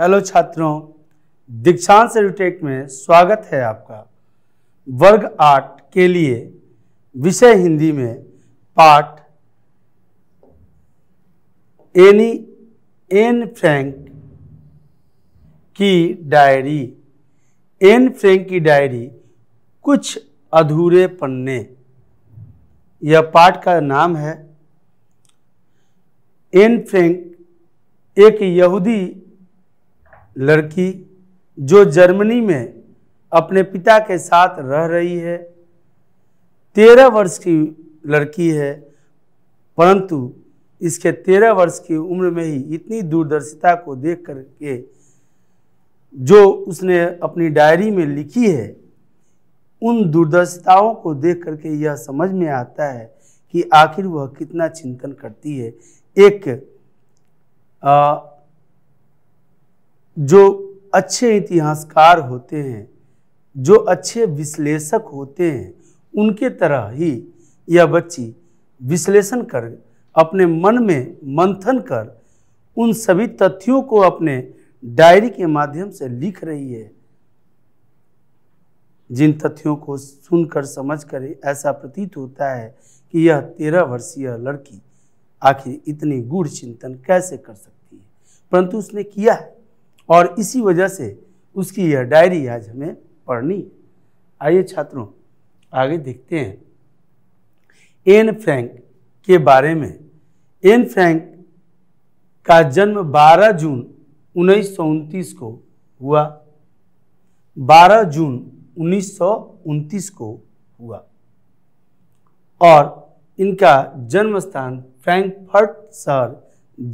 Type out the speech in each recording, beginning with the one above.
hello छात्रों दीक्षांत edutech में स्वागत है आपका वर्ग आठ के लिए विषय हिंदी में पाठ एनी एन फ्रैंक की डायरी एन फ्रैंक की डायरी कुछ अधूरे पन्ने यह पाठ का नाम है एन फ्रैंक एक यहूदी लड़की जो जर्मनी में अपने पिता के साथ रह रही है तेरह वर्ष की लड़की है परंतु इसके तेरह वर्ष की उम्र में ही इतनी दूरदर्शिता को देख कर के जो उसने अपनी डायरी में लिखी है उन दूरदर्शिताओं को देख करके यह समझ में आता है कि आखिर वह कितना चिंतन करती है एक आ, जो अच्छे इतिहासकार होते हैं जो अच्छे विश्लेषक होते हैं उनके तरह ही यह बच्ची विश्लेषण कर अपने मन में मंथन कर उन सभी तथ्यों को अपने डायरी के माध्यम से लिख रही है जिन तथ्यों को सुनकर समझ कर ऐसा प्रतीत होता है कि यह तेरह वर्षीय लड़की आखिर इतनी गूढ़ चिंतन कैसे कर सकती है परंतु उसने किया है और इसी वजह से उसकी यह डायरी आज हमें पढ़नी आइए छात्रों आगे देखते हैं एन फ्रैंक के बारे में एन फ्रैंक का जन्म 12 जून उन्नीस को हुआ 12 जून उन्नीस को हुआ और इनका जन्म स्थान फ्रैंकफर्ट शहर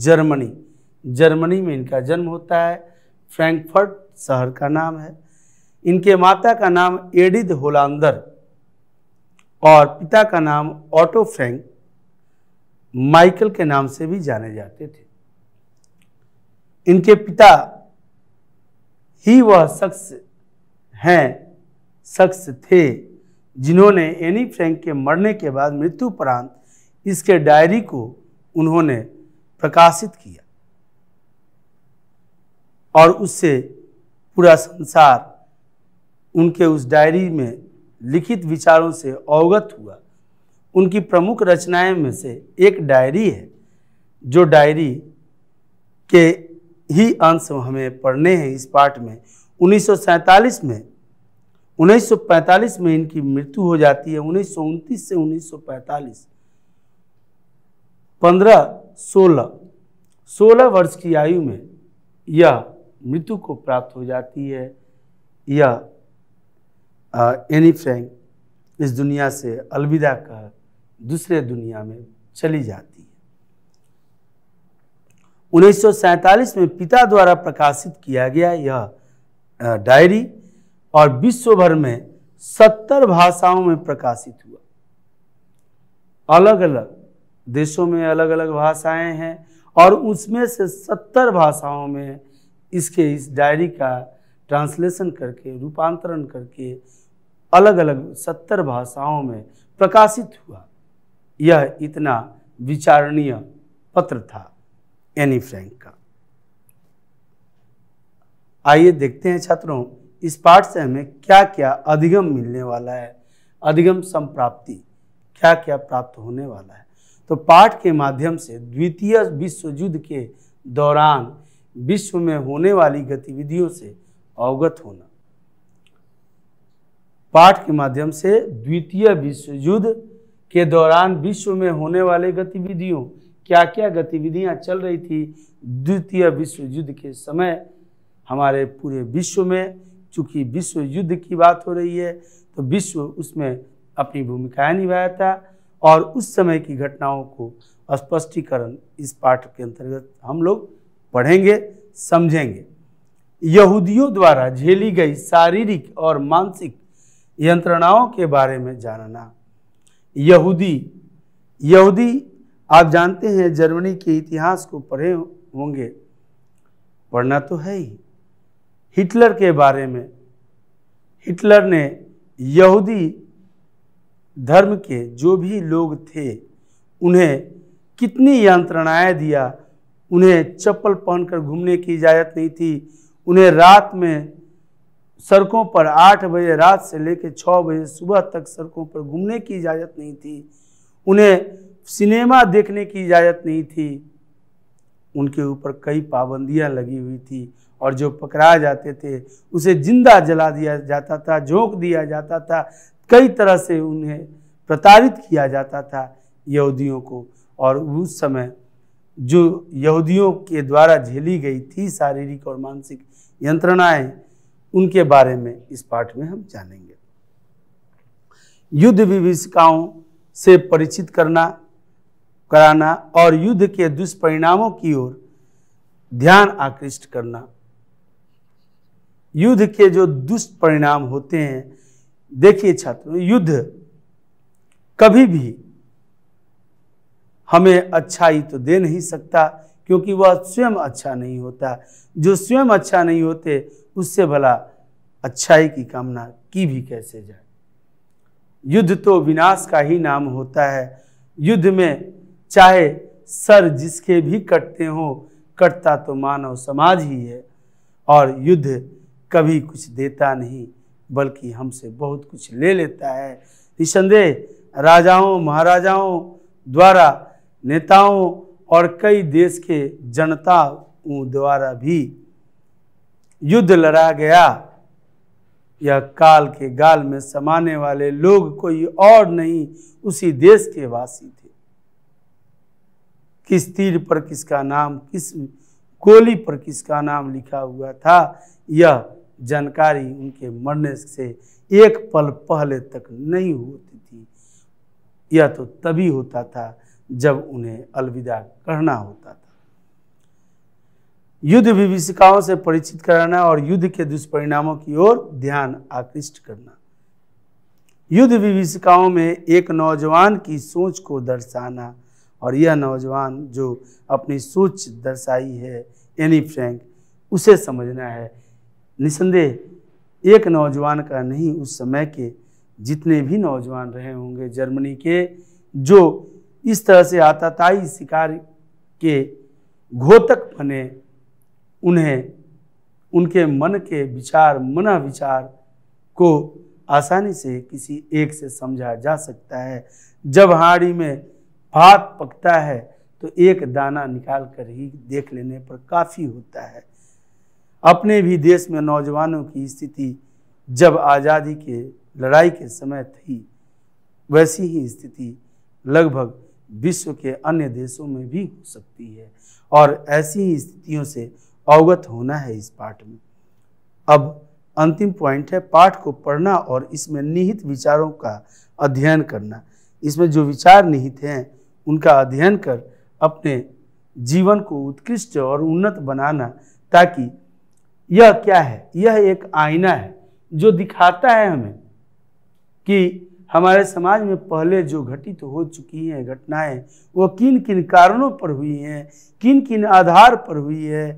जर्मनी जर्मनी में इनका जन्म होता है फ्रैंकफर्ट शहर का नाम है इनके माता का नाम एडिद होलांदर और पिता का नाम ऑटो फ्रैंक माइकल के नाम से भी जाने जाते थे इनके पिता ही वह शख्स हैं शख्स थे जिन्होंने एनी फ्रैंक के मरने के बाद मृत्युपरांत इसके डायरी को उन्होंने प्रकाशित किया और उससे पूरा संसार उनके उस डायरी में लिखित विचारों से अवगत हुआ उनकी प्रमुख रचनाएं में से एक डायरी है जो डायरी के ही अंश हमें पढ़ने हैं इस पाठ में 1947 में 1945 में इनकी मृत्यु हो जाती है उन्नीस से 1945 पंद्रह सोलह सोलह वर्ष की आयु में यह मृत्यु को प्राप्त हो जाती है या एनी फ्रैंक इस दुनिया से अलविदा कह दूसरे दुनिया में चली जाती है उन्नीस में पिता द्वारा प्रकाशित किया गया यह डायरी और विश्व भर में सत्तर भाषाओं में प्रकाशित हुआ अलग अलग देशों में अलग अलग भाषाएं हैं और उसमें से सत्तर भाषाओं में इसके इस डायरी का ट्रांसलेशन करके रूपांतरण करके अलग अलग सत्तर भाषाओं में प्रकाशित हुआ यह इतना विचारणीय पत्र था एनी फ्रैंक का आइए देखते हैं छात्रों इस पाठ से हमें क्या क्या अधिगम मिलने वाला है अधिगम संप्राप्ति क्या क्या प्राप्त होने वाला है तो पाठ के माध्यम से द्वितीय विश्व युद्ध के दौरान विश्व में होने वाली गतिविधियों से अवगत होना पाठ के माध्यम से द्वितीय विश्व युद्ध के दौरान विश्व में होने वाले गतिविधियों क्या क्या गतिविधियां चल रही थी द्वितीय विश्व युद्ध के समय हमारे पूरे विश्व में चूंकि विश्व युद्ध की बात हो रही है तो विश्व उसमें अपनी भूमिकाएं निभाया था और उस समय की घटनाओं को स्पष्टीकरण इस पाठ के अंतर्गत हम लोग पढ़ेंगे समझेंगे यहूदियों द्वारा झेली गई शारीरिक और मानसिक यंत्रणाओं के बारे में जानना यहूदी यहूदी आप जानते हैं जर्मनी के इतिहास को पढ़े होंगे पढ़ना तो है ही हिटलर के बारे में हिटलर ने यहूदी धर्म के जो भी लोग थे उन्हें कितनी यंत्रणाएं दिया उन्हें चप्पल पहनकर घूमने की इजाज़त नहीं थी उन्हें रात में सड़कों पर आठ बजे रात से लेकर छः बजे सुबह तक सड़कों पर घूमने की इजाज़त नहीं थी उन्हें सिनेमा देखने की इजाज़त नहीं थी उनके ऊपर कई पाबंदियां लगी हुई थी और जो पकड़ाए जाते थे उसे जिंदा जला दिया जाता था झोंक दिया जाता था कई तरह से उन्हें प्रताड़ित किया जाता था यहूदियों को और उस समय जो यहूदियों के द्वारा झेली गई थी शारीरिक और मानसिक यंत्रणाएं उनके बारे में इस पाठ में हम जानेंगे युद्ध विभिषिकाओं से परिचित करना कराना और युद्ध के दुष्परिणामों की ओर ध्यान आकृष्ट करना युद्ध के जो दुष्परिणाम होते हैं देखिए छात्रों युद्ध कभी भी हमें अच्छाई तो दे नहीं सकता क्योंकि वह स्वयं अच्छा नहीं होता जो स्वयं अच्छा नहीं होते उससे भला अच्छाई की कामना की भी कैसे जाए युद्ध तो विनाश का ही नाम होता है युद्ध में चाहे सर जिसके भी कटते हों कटता तो मानव समाज ही है और युद्ध कभी कुछ देता नहीं बल्कि हमसे बहुत कुछ ले लेता है निसंदेह राजाओं महाराजाओं द्वारा नेताओं और कई देश के जनता द्वारा भी युद्ध लड़ा गया यह काल के गाल में समाने वाले लोग कोई और नहीं उसी देश के वासी थे किस तीर पर किसका नाम किस गोली पर किसका नाम लिखा हुआ था यह जानकारी उनके मरने से एक पल पहले तक नहीं होती थी यह तो तभी होता था जब उन्हें अलविदा कहना होता था युद्ध विभिषिकाओं से परिचित कराना और युद्ध के दुष्परिणामों की ओर ध्यान आकृष्ट करना युद्ध विभिषिकाओं में एक नौजवान की सोच को दर्शाना और यह नौजवान जो अपनी सोच दर्शाई है एनी फ्रैंक उसे समझना है निसंदेह एक नौजवान का नहीं उस समय के जितने भी नौजवान रहे होंगे जर्मनी के जो इस तरह से आताताई शिकार के घोतक बने उन्हें उनके मन के विचार मना विचार को आसानी से किसी एक से समझा जा सकता है जब हाड़ी में भात पकता है तो एक दाना निकाल कर ही देख लेने पर काफ़ी होता है अपने भी देश में नौजवानों की स्थिति जब आज़ादी के लड़ाई के समय थी वैसी ही स्थिति लगभग विश्व के अन्य देशों में भी हो सकती है और ऐसी स्थितियों से अवगत होना है इस पाठ में अब अंतिम पॉइंट है पाठ को पढ़ना और इसमें निहित विचारों का अध्ययन करना इसमें जो विचार निहित हैं उनका अध्ययन कर अपने जीवन को उत्कृष्ट और उन्नत बनाना ताकि यह क्या है यह एक आईना है जो दिखाता है हमें कि हमारे समाज में पहले जो घटित हो चुकी हैं घटनाएं वो किन किन कारणों पर हुई हैं किन किन आधार पर हुई है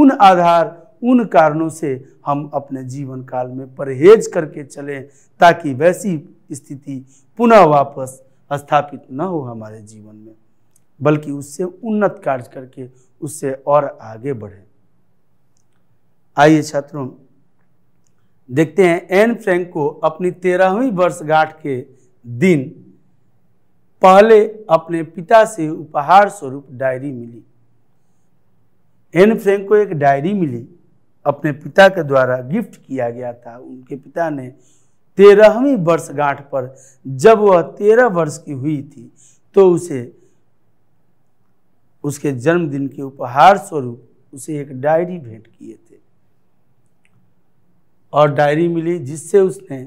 उन आधार उन कारणों से हम अपने जीवन काल में परहेज करके चलें ताकि वैसी स्थिति पुनः वापस स्थापित न हो हमारे जीवन में बल्कि उससे उन्नत कार्य करके उससे और आगे बढ़ें आइए छात्रों देखते हैं एन फ्रैंक को अपनी तेरहवीं वर्षगांठ के दिन पहले अपने पिता से उपहार स्वरूप डायरी मिली एन फ्रैंक को एक डायरी मिली अपने पिता के द्वारा गिफ्ट किया गया था उनके पिता ने तेरहवीं वर्षगांठ पर जब वह तेरह वर्ष की हुई थी तो उसे उसके जन्मदिन के उपहार स्वरूप उसे एक डायरी भेंट किए थे और डायरी मिली जिससे उसने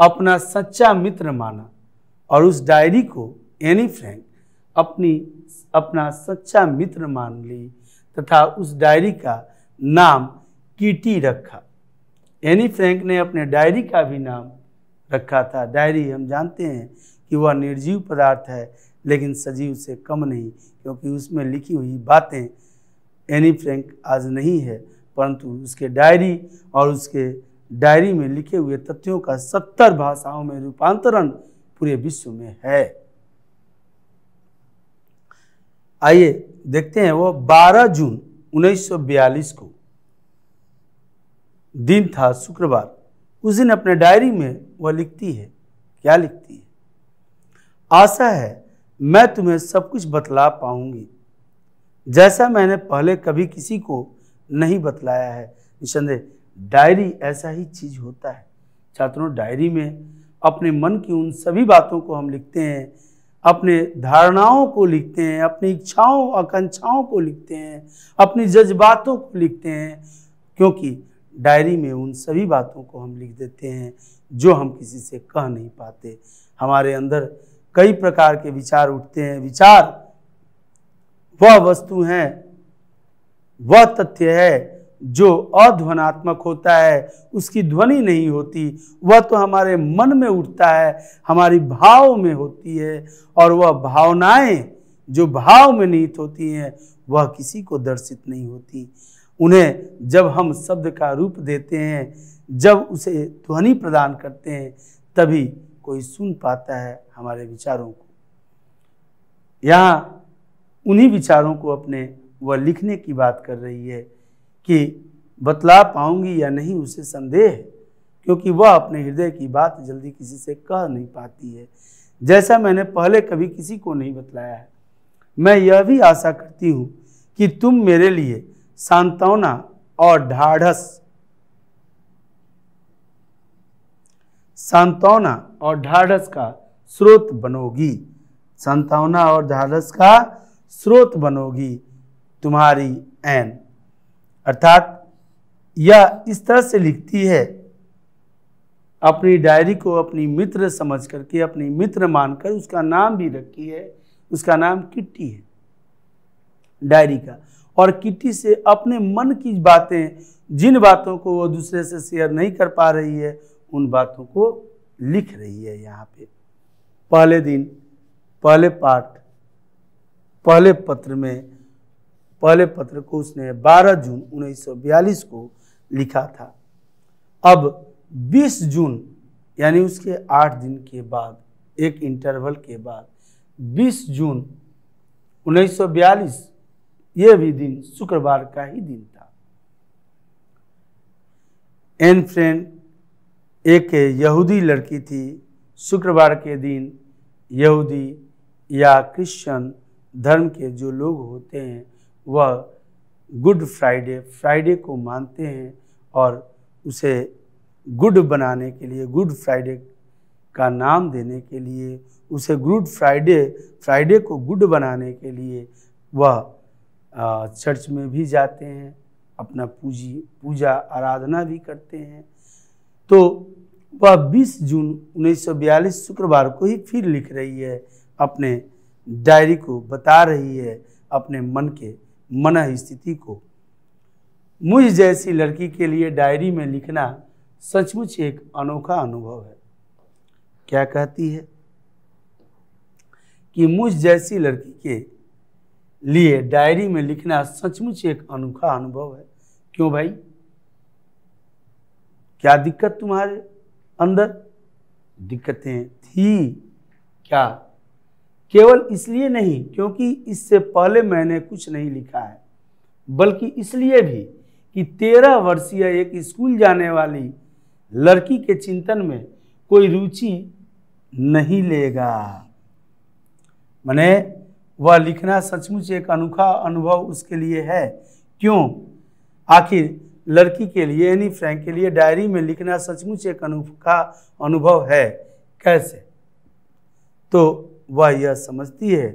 अपना सच्चा मित्र माना और उस डायरी को एनी फ्रैंक अपनी अपना सच्चा मित्र मान ली तथा उस डायरी का नाम कीटी रखा एनी फ्रैंक ने अपने डायरी का भी नाम रखा था डायरी हम जानते हैं कि वह निर्जीव पदार्थ है लेकिन सजीव से कम नहीं क्योंकि उसमें लिखी हुई बातें एनी फ्रैंक आज नहीं है परंतु उसके डायरी और उसके डायरी में लिखे हुए तथ्यों का सत्तर भाषाओं में रूपांतरण पूरे विश्व में है आइए देखते हैं वो 12 जून 1942 को दिन था शुक्रवार उस दिन अपने डायरी में वह लिखती है क्या लिखती है आशा है मैं तुम्हें सब कुछ बतला पाऊंगी जैसा मैंने पहले कभी किसी को नहीं बतलाया है निसंदेह डायरी ऐसा ही चीज़ होता है छात्रों डायरी में अपने मन की उन सभी बातों को हम लिखते हैं अपने धारणाओं को लिखते हैं अपनी इच्छाओं आकांक्षाओं को लिखते हैं अपनी जज्बातों को लिखते हैं क्योंकि डायरी में उन सभी बातों को हम लिख देते हैं जो हम किसी से कह नहीं पाते हमारे अंदर कई प्रकार के विचार उठते हैं विचार वह वस्तु हैं वह तथ्य है जो अध्वनात्मक होता है उसकी ध्वनि नहीं होती वह तो हमारे मन में उठता है हमारी भाव में होती है और वह भावनाएं जो भाव में निहित होती हैं वह किसी को दर्शित नहीं होती उन्हें जब हम शब्द का रूप देते हैं जब उसे ध्वनि प्रदान करते हैं तभी कोई सुन पाता है हमारे विचारों को यहाँ उन्हीं विचारों को अपने वह लिखने की बात कर रही है कि बतला पाऊंगी या नहीं उसे संदेह है क्योंकि वह अपने हृदय की बात जल्दी किसी से कह नहीं पाती है जैसा मैंने पहले कभी किसी को नहीं बतलाया है मैं यह भी आशा करती हूँ कि तुम मेरे लिए सांत्वना और ढाढ़स सांत्वना और ढाढ़स का स्रोत बनोगी सांत्वना और ढाढ़स का स्रोत बनोगी तुम्हारी एन अर्थात यह इस तरह से लिखती है अपनी डायरी को अपनी मित्र समझ करके अपनी मित्र मानकर उसका नाम भी रखी है उसका नाम किट्टी है डायरी का और किट्टी से अपने मन की बातें जिन बातों को वो दूसरे से शेयर नहीं कर पा रही है उन बातों को लिख रही है यहाँ पे पहले दिन पहले पाठ पहले पत्र में पहले पत्र को उसने 12 जून 1942 को लिखा था अब 20 जून यानी उसके आठ दिन के बाद एक इंटरवल के बाद 20 जून 1942 ये भी दिन शुक्रवार का ही दिन था एन फ्रेंड एक यहूदी लड़की थी शुक्रवार के दिन यहूदी या क्रिश्चियन धर्म के जो लोग होते हैं वह गुड फ्राइडे फ्राइडे को मानते हैं और उसे गुड बनाने के लिए गुड फ्राइडे का नाम देने के लिए उसे गुड फ्राइडे फ्राइडे को गुड बनाने के लिए वह चर्च में भी जाते हैं अपना पूजी पूजा आराधना भी करते हैं तो वह 20 जून 1942 शुक्रवार को ही फिर लिख रही है अपने डायरी को बता रही है अपने मन के मन स्थिति को मुझ जैसी लड़की के लिए डायरी में लिखना सचमुच एक अनोखा अनुभव है क्या कहती है कि मुझ जैसी लड़की के लिए डायरी में लिखना सचमुच एक अनोखा अनुभव है क्यों भाई क्या दिक्कत तुम्हारे अंदर दिक्कतें थी क्या केवल इसलिए नहीं क्योंकि इससे पहले मैंने कुछ नहीं लिखा है बल्कि इसलिए भी कि तेरह वर्षीय एक स्कूल जाने वाली लड़की के चिंतन में कोई रुचि नहीं लेगा मैंने वह लिखना सचमुच एक अनोखा अनुभव उसके लिए है क्यों आखिर लड़की के लिए एनी फ्रैंक के लिए डायरी में लिखना सचमुच एक अनोखा अनुभव है कैसे तो वह यह समझती है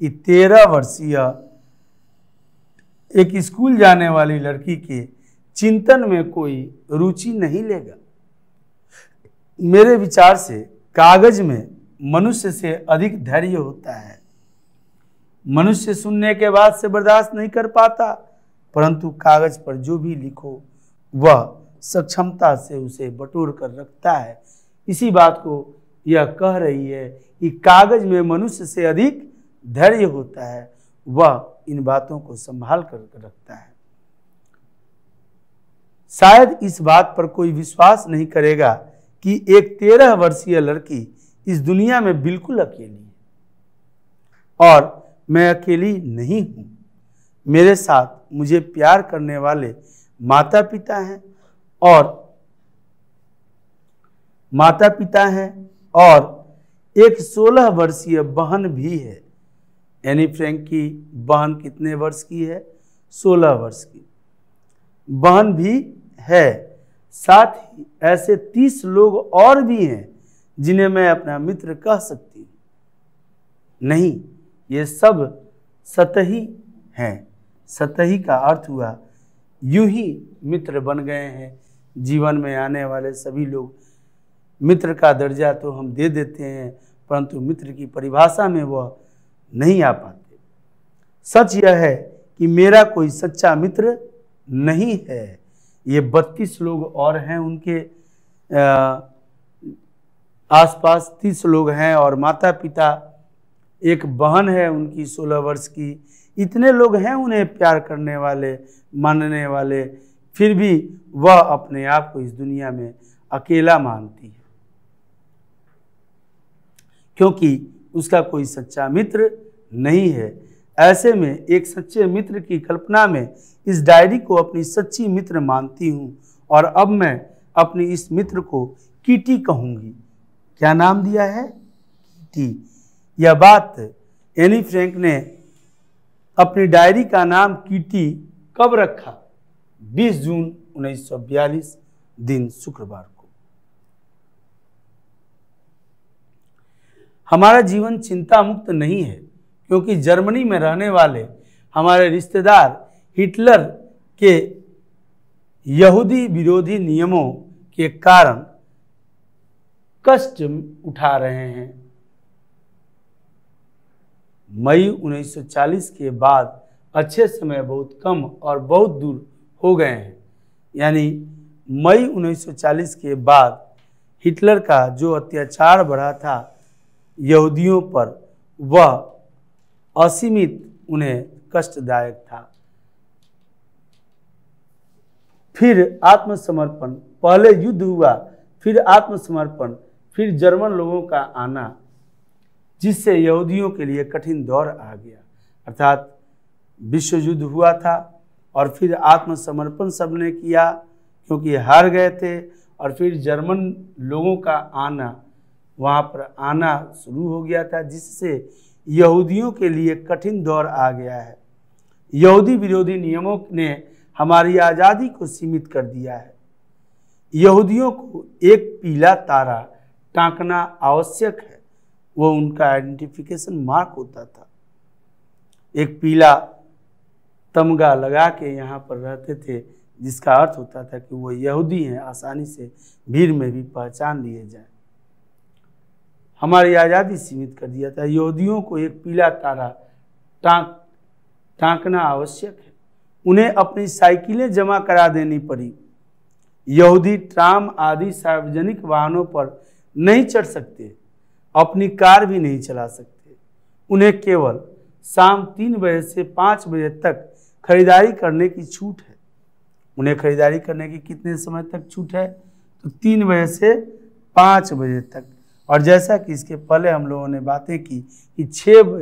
कि तेरह वर्षीय एक स्कूल जाने वाली लड़की के चिंतन में कोई रुचि नहीं लेगा मेरे विचार से कागज में मनुष्य से अधिक धैर्य होता है मनुष्य सुनने के बाद से बर्दाश्त नहीं कर पाता परंतु कागज पर जो भी लिखो वह सक्षमता से उसे बटोर कर रखता है इसी बात को यह कह रही है कि कागज में मनुष्य से अधिक धैर्य होता है वह इन बातों को संभाल कर रखता है शायद इस बात पर कोई विश्वास नहीं करेगा कि एक तेरह वर्षीय लड़की इस दुनिया में बिल्कुल अकेली है और मैं अकेली नहीं हूँ मेरे साथ मुझे प्यार करने वाले माता पिता हैं और माता पिता हैं और एक 16 वर्षीय बहन भी है यानी फ्रैंक की बहन कितने वर्ष की है 16 वर्ष की बहन भी है साथ ही ऐसे 30 लोग और भी हैं जिन्हें मैं अपना मित्र कह सकती हूँ नहीं ये सब सतही हैं सतही का अर्थ हुआ यूं ही मित्र बन गए हैं जीवन में आने वाले सभी लोग मित्र का दर्जा तो हम दे देते हैं परंतु मित्र की परिभाषा में वह नहीं आ पाते सच यह है कि मेरा कोई सच्चा मित्र नहीं है ये बत्तीस लोग और हैं उनके आसपास तीस लोग हैं और माता पिता एक बहन है उनकी सोलह वर्ष की इतने लोग हैं उन्हें प्यार करने वाले मानने वाले फिर भी वह अपने आप को इस दुनिया में अकेला मानती है क्योंकि उसका कोई सच्चा मित्र नहीं है ऐसे में एक सच्चे मित्र की कल्पना में इस डायरी को अपनी सच्ची मित्र मानती हूँ और अब मैं अपनी इस मित्र को कीटी कहूँगी क्या नाम दिया है कीटी यह बात एनी फ्रैंक ने अपनी डायरी का नाम कीटी कब रखा 20 जून 1942 दिन शुक्रवार को हमारा जीवन चिंता मुक्त नहीं है क्योंकि जर्मनी में रहने वाले हमारे रिश्तेदार हिटलर के यहूदी विरोधी नियमों के कारण कष्ट उठा रहे हैं मई 1940 के बाद अच्छे समय बहुत कम और बहुत दूर हो गए हैं यानी मई 1940 के बाद हिटलर का जो अत्याचार बढ़ा था यहूदियों पर वह असीमित उन्हें कष्टदायक था फिर आत्मसमर्पण पहले युद्ध हुआ फिर आत्मसमर्पण फिर जर्मन लोगों का आना जिससे यहूदियों के लिए कठिन दौर आ गया अर्थात विश्व युद्ध हुआ था और फिर आत्मसमर्पण सबने किया क्योंकि हार गए थे और फिर जर्मन लोगों का आना वहाँ पर आना शुरू हो गया था जिससे यहूदियों के लिए कठिन दौर आ गया है यहूदी विरोधी नियमों ने हमारी आज़ादी को सीमित कर दिया है यहूदियों को एक पीला तारा टाँकना आवश्यक है वो उनका आइडेंटिफिकेशन मार्क होता था एक पीला तमगा लगा के यहाँ पर रहते थे जिसका अर्थ होता था कि वो यहूदी हैं आसानी से भीड़ में भी पहचान लिए जाए हमारी आज़ादी सीमित कर दिया था यहूदियों को एक पीला तारा टाँक टाँकना आवश्यक है उन्हें अपनी साइकिलें जमा करा देनी पड़ी यहूदी ट्राम आदि सार्वजनिक वाहनों पर नहीं चढ़ सकते अपनी कार भी नहीं चला सकते उन्हें केवल शाम तीन बजे से पाँच बजे तक खरीदारी करने की छूट है उन्हें खरीदारी करने की कितने समय तक छूट है तो तीन बजे से पाँच बजे तक और जैसा कि इसके पहले हम लोगों ने बातें की कि छः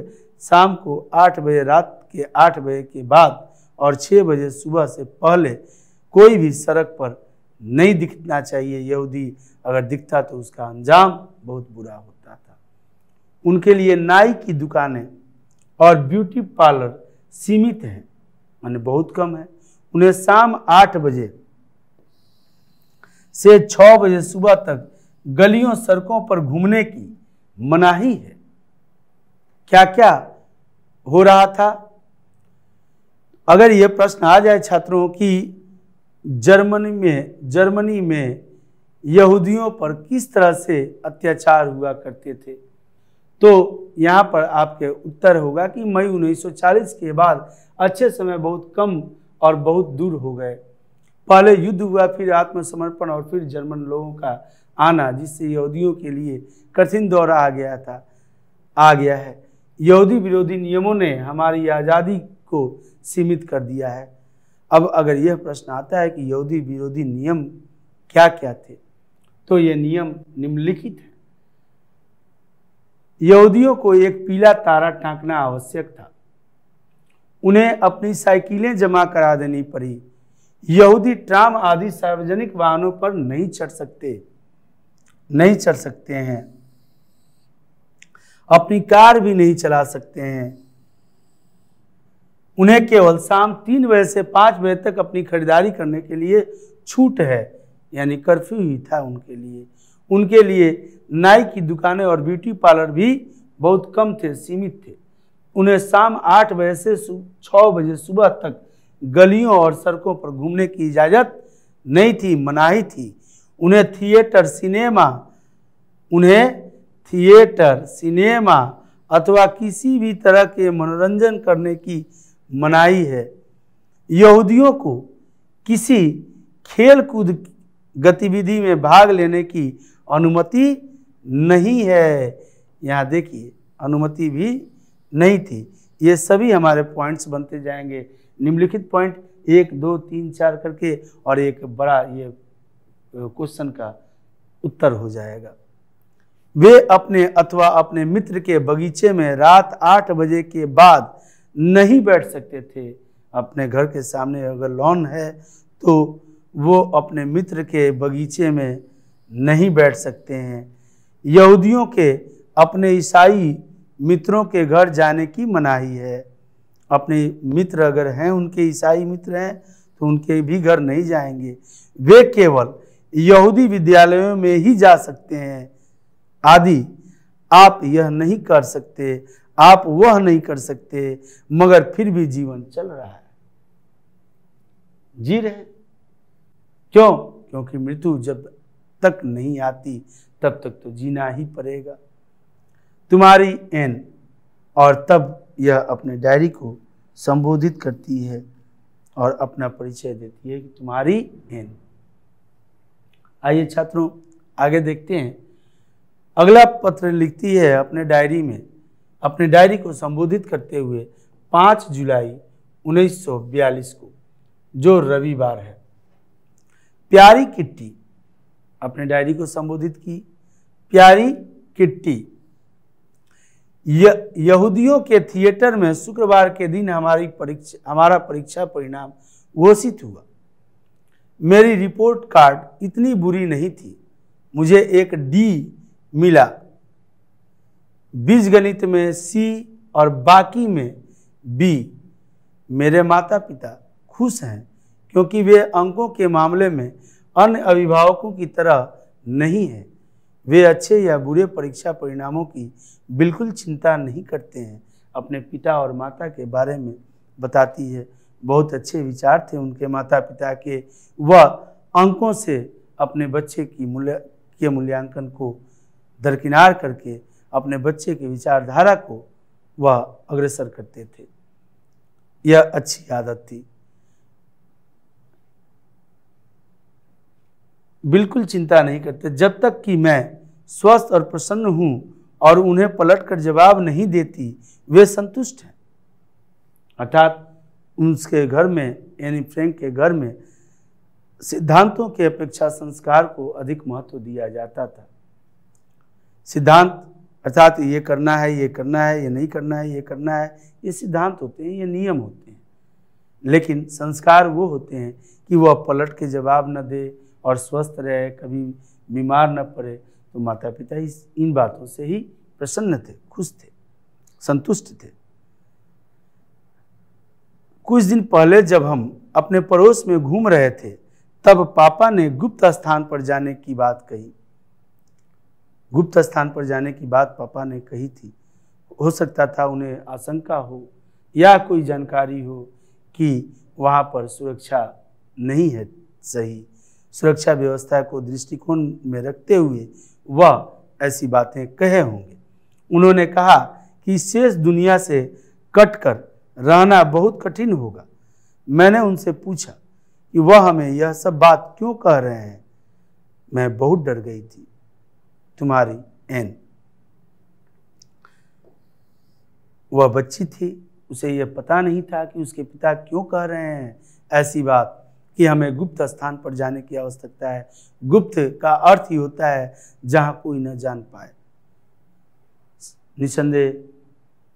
शाम को आठ बजे रात के आठ बजे के बाद और छः बजे सुबह से पहले कोई भी सड़क पर नहीं दिखना चाहिए यहूदी अगर दिखता तो उसका अंजाम बहुत बुरा होता था उनके लिए नाई की दुकानें और ब्यूटी पार्लर सीमित हैं मैंने बहुत कम है उन्हें शाम आठ बजे से छः बजे सुबह तक गलियों सड़कों पर घूमने की मनाही है क्या क्या हो रहा था अगर ये प्रश्न आ जाए छात्रों की जर्मनी में जर्मनी में यहूदियों पर किस तरह से अत्याचार हुआ करते थे तो यहाँ पर आपके उत्तर होगा कि मई 1940 के बाद अच्छे समय बहुत कम और बहुत दूर हो गए पहले युद्ध हुआ फिर आत्मसमर्पण और फिर जर्मन लोगों का आना जिससे यहूदियों के लिए कठिन दौर आ गया था आ गया है यहूदी विरोधी नियमों ने हमारी आज़ादी को सीमित कर दिया है अब अगर यह प्रश्न आता है कि यहूदी विरोधी नियम क्या क्या थे तो ये नियम निम्नलिखित है यहूदियों को एक पीला तारा टांकना आवश्यक था उन्हें अपनी साइकिलें जमा करा देनी पड़ी यहूदी ट्राम आदि सार्वजनिक वाहनों पर नहीं चढ़ सकते नहीं चल सकते हैं अपनी कार भी नहीं चला सकते हैं उन्हें केवल शाम तीन बजे से पाँच बजे तक अपनी खरीदारी करने के लिए छूट है यानी कर्फ्यू ही था उनके लिए उनके लिए नाई की दुकानें और ब्यूटी पार्लर भी बहुत कम थे सीमित थे उन्हें शाम आठ बजे से छः बजे सुबह तक गलियों और सड़कों पर घूमने की इजाज़त नहीं थी मनाही थी उन्हें थिएटर सिनेमा उन्हें थिएटर सिनेमा अथवा किसी भी तरह के मनोरंजन करने की मनाही है यहूदियों को किसी खेल कूद गतिविधि में भाग लेने की अनुमति नहीं है यहाँ देखिए अनुमति भी नहीं थी ये सभी हमारे पॉइंट्स बनते जाएंगे निम्नलिखित पॉइंट एक दो तीन चार करके और एक बड़ा ये क्वेश्चन का उत्तर हो जाएगा वे अपने अथवा अपने मित्र के बगीचे में रात आठ बजे के बाद नहीं बैठ सकते थे अपने घर के सामने अगर लॉन है तो वो अपने मित्र के बगीचे में नहीं बैठ सकते हैं यहूदियों के अपने ईसाई मित्रों के घर जाने की मनाही है अपने मित्र अगर हैं उनके ईसाई मित्र हैं तो उनके भी घर नहीं जाएंगे वे केवल यहूदी विद्यालयों में ही जा सकते हैं आदि आप यह नहीं कर सकते आप वह नहीं कर सकते मगर फिर भी जीवन चल रहा है जी रहे क्यों क्योंकि मृत्यु जब तक नहीं आती तब तक तो जीना ही पड़ेगा तुम्हारी एन और तब यह अपने डायरी को संबोधित करती है और अपना परिचय देती है कि तुम्हारी एन आइए छात्रों आगे देखते हैं अगला पत्र लिखती है अपने डायरी में अपने डायरी को संबोधित करते हुए 5 जुलाई 1942 को जो रविवार है प्यारी किट्टी अपने डायरी को संबोधित की प्यारी किट्टी यहूदियों के थिएटर में शुक्रवार के दिन हमारी परीक्षा हमारा परीक्षा परिणाम घोषित हुआ मेरी रिपोर्ट कार्ड इतनी बुरी नहीं थी मुझे एक डी मिला बीजगणित में सी और बाकी में बी मेरे माता पिता खुश हैं क्योंकि वे अंकों के मामले में अन्य अभिभावकों की तरह नहीं हैं वे अच्छे या बुरे परीक्षा परिणामों की बिल्कुल चिंता नहीं करते हैं अपने पिता और माता के बारे में बताती है बहुत अच्छे विचार थे उनके माता पिता के वह अंकों से अपने बच्चे की मूल्य के मूल्यांकन को दरकिनार करके अपने बच्चे की विचारधारा को वह अग्रसर करते थे यह अच्छी आदत थी बिल्कुल चिंता नहीं करते जब तक कि मैं स्वस्थ और प्रसन्न हूँ और उन्हें पलटकर जवाब नहीं देती वे संतुष्ट हैं अर्थात उसके घर में यानी फ्रैंक के घर में सिद्धांतों के अपेक्षा संस्कार को अधिक महत्व दिया जाता था सिद्धांत अर्थात ये करना है ये करना है ये नहीं करना है ये करना है ये सिद्धांत होते हैं ये नियम होते हैं लेकिन संस्कार वो होते हैं कि वह पलट के जवाब न दे और स्वस्थ रहे कभी बीमार न पड़े तो माता पिता इस इन बातों से ही प्रसन्न थे खुश थे संतुष्ट थे कुछ दिन पहले जब हम अपने पड़ोस में घूम रहे थे तब पापा ने गुप्त स्थान पर जाने की बात कही गुप्त स्थान पर जाने की बात पापा ने कही थी हो सकता था उन्हें आशंका हो या कोई जानकारी हो कि वहाँ पर सुरक्षा नहीं है सही सुरक्षा व्यवस्था को दृष्टिकोण में रखते हुए वह ऐसी बातें कहे होंगे उन्होंने कहा कि शेष दुनिया से कटकर रहना बहुत कठिन होगा मैंने उनसे पूछा कि वह हमें यह सब बात क्यों कह रहे हैं मैं बहुत डर गई थी तुम्हारी एन वह बच्ची थी उसे यह पता नहीं था कि उसके पिता क्यों कह रहे हैं ऐसी बात कि हमें गुप्त स्थान पर जाने की आवश्यकता है गुप्त का अर्थ ही होता है जहां कोई न जान पाए निसंदेह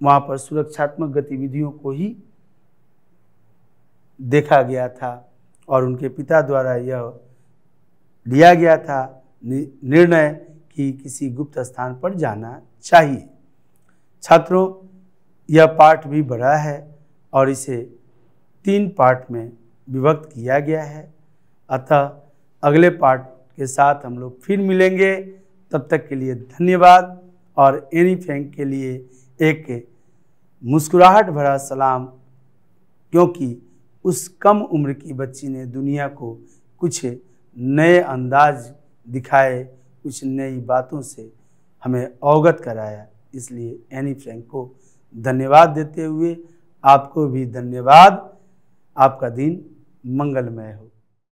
वहाँ पर सुरक्षात्मक गतिविधियों को ही देखा गया था और उनके पिता द्वारा यह लिया गया था निर्णय कि किसी गुप्त स्थान पर जाना चाहिए छात्रों यह पाठ भी बड़ा है और इसे तीन पार्ट में विभक्त किया गया है अतः अगले पार्ट के साथ हम लोग फिर मिलेंगे तब तक के लिए धन्यवाद और एनी फैंक के लिए एक मुस्कुराहट भरा सलाम क्योंकि उस कम उम्र की बच्ची ने दुनिया को कुछ नए अंदाज दिखाए कुछ नई बातों से हमें अवगत कराया इसलिए एनी फ्रैंक को धन्यवाद देते हुए आपको भी धन्यवाद आपका दिन मंगलमय हो